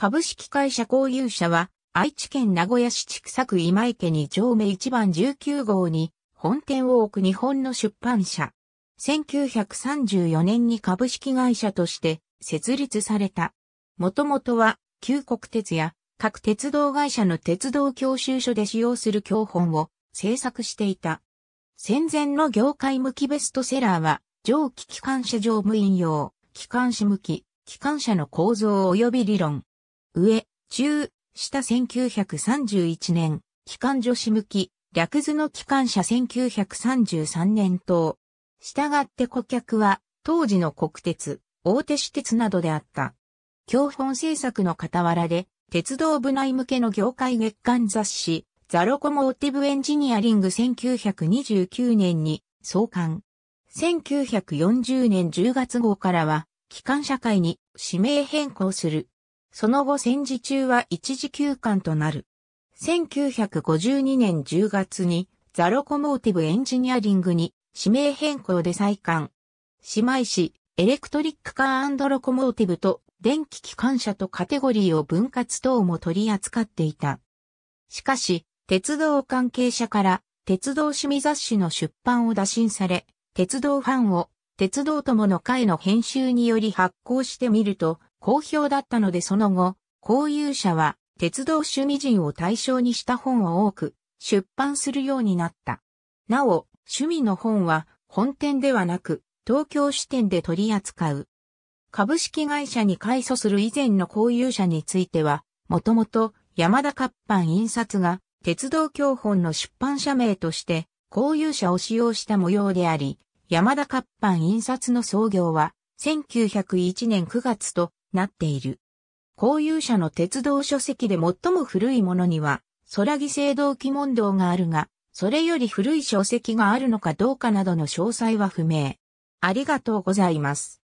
株式会社交友社は、愛知県名古屋市千草区今池に丁目1番19号に本店を置く日本の出版社。1934年に株式会社として設立された。もともとは、旧国鉄や各鉄道会社の鉄道教習所で使用する教本を制作していた。戦前の業界向きベストセラーは、上気機関車乗務員用、機関士向き、機関車の構造及び理論、上、中、下1931年、機関女子向き、略図の機関車1933年等。従って顧客は、当時の国鉄、大手私鉄などであった。教本政策の傍らで、鉄道部内向けの業界月間雑誌、ザロコモーティブエンジニアリング1929年に創刊。1940年10月号からは、機関社会に指名変更する。その後戦時中は一時休館となる。1952年10月にザロコモーティブエンジニアリングに指名変更で再館。姉妹市エレクトリックカーロコモーティブと電気機関車とカテゴリーを分割等も取り扱っていた。しかし、鉄道関係者から鉄道趣味雑誌の出版を打診され、鉄道ファンを鉄道友の会の編集により発行してみると、好評だったのでその後、交友者は鉄道趣味人を対象にした本を多く出版するようになった。なお、趣味の本は本店ではなく東京支店で取り扱う。株式会社に改祖する以前の交友者については、もともと山田活版印刷が鉄道教本の出版社名として交友者を使用した模様であり、山田活版印刷の創業は1901年9月となっている。公有者の鉄道書籍で最も古いものには、空木聖堂機問答があるが、それより古い書籍があるのかどうかなどの詳細は不明。ありがとうございます。